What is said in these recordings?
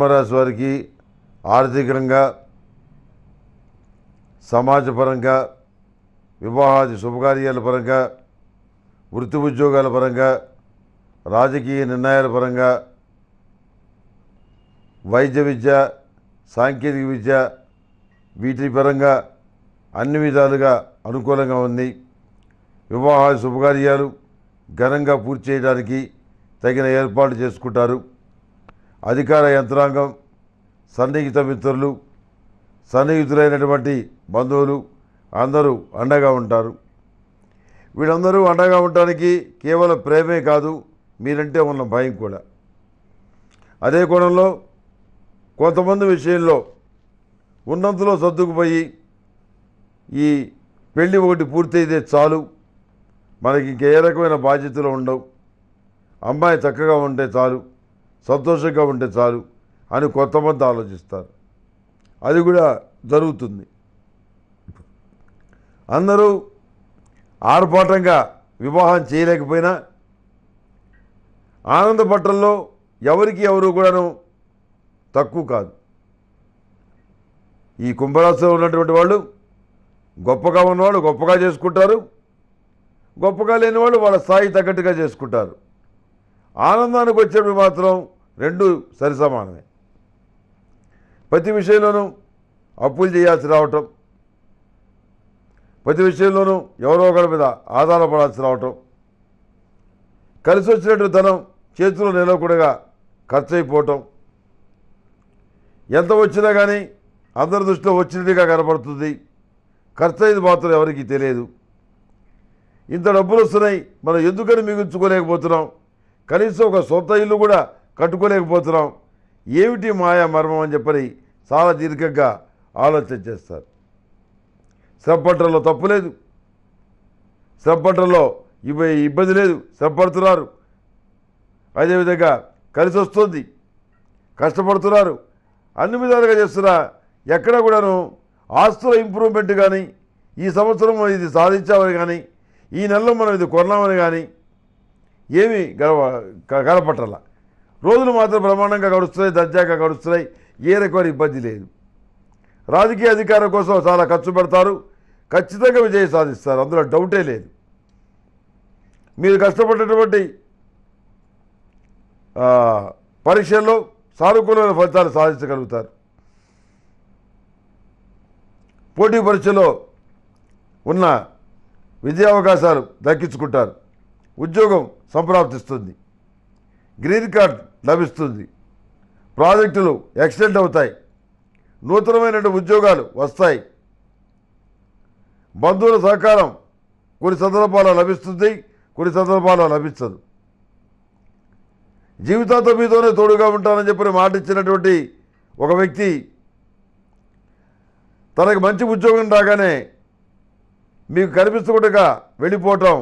సింహరాశి వారికి ఆర్థికంగా సమాజపరంగా వివాహాది శుభకార్యాల పరంగా వృత్తి ఉద్యోగాల పరంగా రాజకీయ నిర్ణయాల పరంగా వైద్య విద్య సాంకేతిక విద్య వీటి పరంగా అన్ని విధాలుగా అనుకూలంగా ఉంది వివాహ శుభకార్యాలు ఘనంగా పూర్తి చేయడానికి తగిన ఏర్పాటు చేసుకుంటారు అధికార యంత్రాంగం సన్నిహిత మిత్రులు సన్నిహితులైనటువంటి బంధువులు అందరూ అండగా ఉంటారు వీళ్ళందరూ అండగా ఉండటానికి కేవలం ప్రేమే కాదు మీరంటే ఉన్న భయం కూడా అదే కోణంలో కొంతమంది విషయంలో ఉన్నంతలో సర్దుకుపోయి ఈ పెళ్ళి ఒకటి పూర్తయితే చాలు మనకి ఇంకే రకమైన బాధ్యతలు ఉండవు అమ్మాయి చక్కగా ఉంటే చాలు సంతోషంగా ఉంటే చాలు అని కొంతమంది ఆలోచిస్తారు అది కూడా జరుగుతుంది అందరూ ఆర్పాటంగా వివాహం చేయలేకపోయినా ఆనందపట్టణంలో ఎవరికి ఎవరు కూడాను తక్కువ కాదు ఈ కుంభరాశిలో ఉన్నటువంటి వాళ్ళు గొప్పగా ఉన్నవాళ్ళు గొప్పగా చేసుకుంటారు గొప్పగా లేని వాళ్ళు వాళ్ళ స్థాయి తగ్గట్టుగా చేసుకుంటారు ఆనందానికి వచ్చేప్పుడు మాత్రం రెండు సరి సమానమే ప్రతి విషయంలోనూ అప్పులు చేయాల్సి రావటం ప్రతి విషయంలోనూ ఎవరో ఒకరి మీద ఆధారపడాల్సి రావటం కలిసి వచ్చినటువంటి ధనం చేతిలో నిలవకుండా ఖర్చు అయిపోవటం ఎంత వచ్చినా కానీ అందరి దృష్టిలో వచ్చినట్టుగా కనబడుతుంది ఖర్చు అయింది మాత్రం ఎవరికి తెలియదు ఇంత డబ్బులు వస్తున్నాయి మనం ఎందుకని మిగుల్చుకోలేకపోతున్నాం కనీసం ఒక సొంత ఇల్లు కూడా కట్టుకోలేకపోతున్నాం ఏమిటి మాయా మర్మం అని చెప్పని చాలా దీర్ఘంగా ఆలోచన చేస్తారు శ్రమపట్టడంలో తప్పు లేదు శ్రమపట్టడంలో ఇబ్బంది లేదు శ్రమపడుతున్నారు అదేవిధంగా కలిసి వస్తుంది కష్టపడుతున్నారు అన్ని విధాలుగా చేస్తున్నా ఎక్కడ కూడాను ఆస్తుల ఇంప్రూవ్మెంట్ కానీ ఈ సంవత్సరం ఇది సాధించామని కానీ ఈ నెలలో మనం ఇది కొన్నామని కానీ ఏమీ గడవ గడపట్టాల రోజులు మాత్రం బ్రహ్మాండంగా గడుస్తున్నాయి దర్జాగా గడుస్తున్నాయి ఏ రకమైన ఇబ్బంది లేదు రాజకీయ అధికారం కోసం చాలా ఖర్చు పెడతారు ఖచ్చితంగా విజయం సాధిస్తారు అందులో డౌటే లేదు మీరు కష్టపడేటువంటి పరీక్షల్లో సానుకూలమైన ఫలితాలు సాధించగలుగుతారు పోటీ పరీక్షలో ఉన్న విద్యా అవకాశాలు దక్కించుకుంటారు ఉద్యోగం సంప్రాప్తిస్తుంది గ్రీన్ కార్డ్ లభిస్తుంది ప్రాజెక్టులు ఎక్స్టెండ్ అవుతాయి నూతనమైన ఉద్యోగాలు వస్తాయి బంధువుల సహకారం కొన్ని సందర్భాల్లో లభిస్తుంది కొన్ని సందర్భాల్లో లభించదు జీవితాంతం మీతోనే తోడుగా ఉంటానని చెప్పి మాట ఇచ్చినటువంటి ఒక వ్యక్తి తనకు మంచి ఉద్యోగం రాగానే మీకు కనిపిస్తుండగా వెళ్ళిపోవటం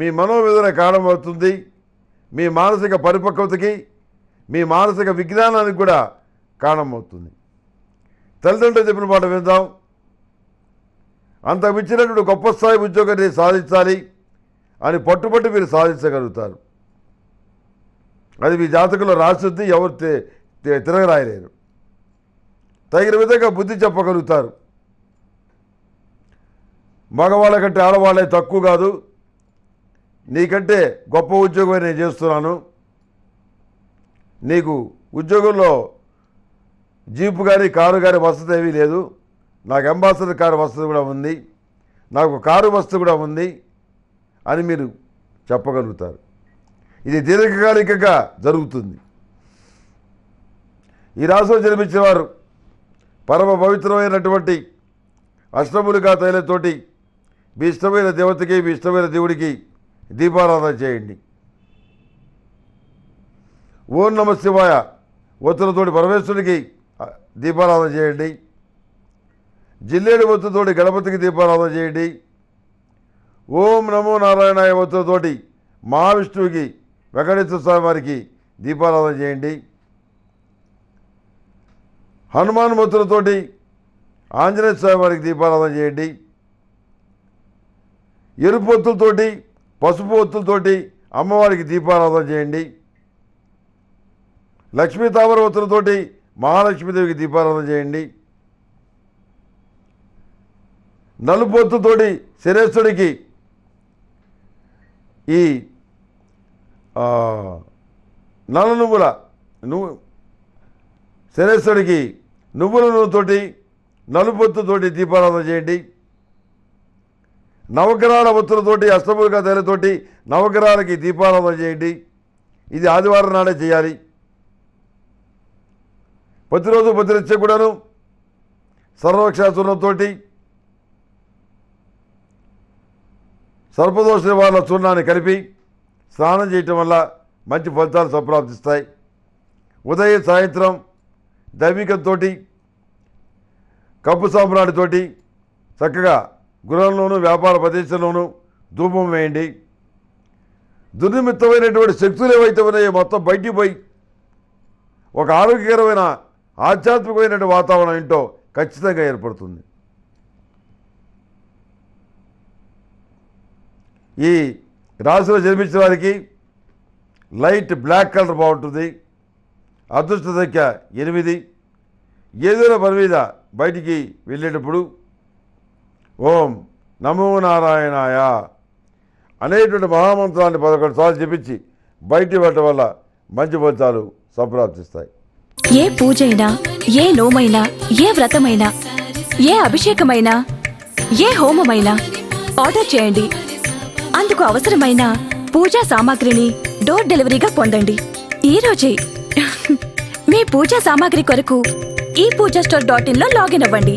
మీ మనోవేదన కారణమవుతుంది మీ మానసిక పరిపక్వతకి మీ మానసిక విజ్ఞానానికి కూడా కారణమవుతుంది తల్లిదండ్రులు చెప్పిన మాట విందాం అంతకు మించినటువంటి గొప్ప స్థాయి ఉద్యోగాన్ని సాధించాలి అని పట్టుబట్టి మీరు సాధించగలుగుతారు అది మీ జాతకంలో రాసిద్ది ఎవరు తిరగరాయలేరు తగిన విధంగా బుద్ధి చెప్పగలుగుతారు మగవాళ్ళ కంటే ఆడవాళ్ళే తక్కువ కాదు నీకంటే గొప్ప ఉద్యోగం నేను చేస్తున్నాను నీకు ఉద్యోగంలో జీపు కానీ కారు కానీ వసతి ఏమీ లేదు నాకు అంబాసిడర్ కారు వసతి కూడా ఉంది నాకు కారు వసతి కూడా ఉంది అని మీరు చెప్పగలుగుతారు ఇది దీర్ఘకాలికంగా జరుగుతుంది ఈ రాశిలో జన్మించిన వారు పరమ పవిత్రమైనటువంటి అష్టములుగా తైలతోటి మీ ఇష్టమైన దేవతకి మీ ఇష్టమైన దేవుడికి దీపారాధన చేయండి ఓం నమ శివాయ ఒత్తులతోటి పరమేశ్వరుడికి దీపారాధన చేయండి జిల్లేడు ఒత్తుతోటి గణపతికి దీపారాధన చేయండి ఓం నమో నారాయణాయ ఒత్తులతోటి మహావిష్ణువుకి వెంకటేశ్వర స్వామి వారికి దీపారాధన చేయండి హనుమాన్ ముద్రతోటి ఆంజనేయ స్వామి వారికి దీపారాధన చేయండి ఎరుపొత్తులతోటి పసుపు ఒత్తులతోటి అమ్మవారికి దీపారాధన చేయండి లక్ష్మీ తామర ఒత్తులతోటి మహాలక్ష్మీదేవికి దీపారాధన చేయండి నలుపు ఒత్తుతోటి శరేశ్వరికి ఈ నల్ల నువ్వుల నువ్వు శరేశ్వరికి నువ్వుల నువ్వుతోటి నలుపొత్తుతోటి దీపారాధన చేయండి నవగ్రహాల ఒత్తులతోటి అష్టముఖ తేలతోటి నవగ్రహాలకి దీపారాధన చేయండి ఇది ఆదివారం నాడే చేయాలి ప్రతిరోజు ప్రతినిత్యం కూడాను సర్వక్షాచూర్ణంతో సర్పదోష వాళ్ళ చూర్ణాన్ని కలిపి స్నానం చేయటం వల్ల మంచి ఫలితాలు సంప్రాప్తిస్తాయి ఉదయం సాయంత్రం దైవికంతో కప్పు సాంబ్రాడితోటి చక్కగా గృహంలోనూ వ్యాపార ప్రదేశంలోనూ ధూపం వేయండి దుర్నిమిత్తమైనటువంటి శక్తులు ఏవైతే ఉన్నాయో మొత్తం బయటికి పోయి ఒక ఆరోగ్యకరమైన ఆధ్యాత్మికమైనటువంటి వాతావరణం ఏంటో ఖచ్చితంగా ఏర్పడుతుంది ఈ రాశిలో జన్మించిన వారికి లైట్ బ్లాక్ కలర్ బాగుంటుంది అదృష్ట సంఖ్య ఎనిమిది ఏదైనా పని మీద బయటికి వెళ్ళేటప్పుడు ఓం నమో నారాయణాయ అనేటువంటి మహామంత్రాన్ని పదకొండు సార్లు చెప్పించి బయటి పడటం వల్ల మంచి ఫలితాలు సంప్రాప్తిస్తాయి ఏ పూజ అయినా ఏ నోమైనా ఏ వ్రతమైనా ఏ అభిషేకమైనా ఏ హోమమైనా ఆర్డర్ చేయండి అందుకు అవసరమైన పూజా సామాగ్రిని డోర్ డెలివరీగా పొందండి ఈరోజే మీ పూజా సామాగ్రి కొరకు ఈ పూజా స్టోర్ డాట్ ఇన్లో లాగిన్ అవ్వండి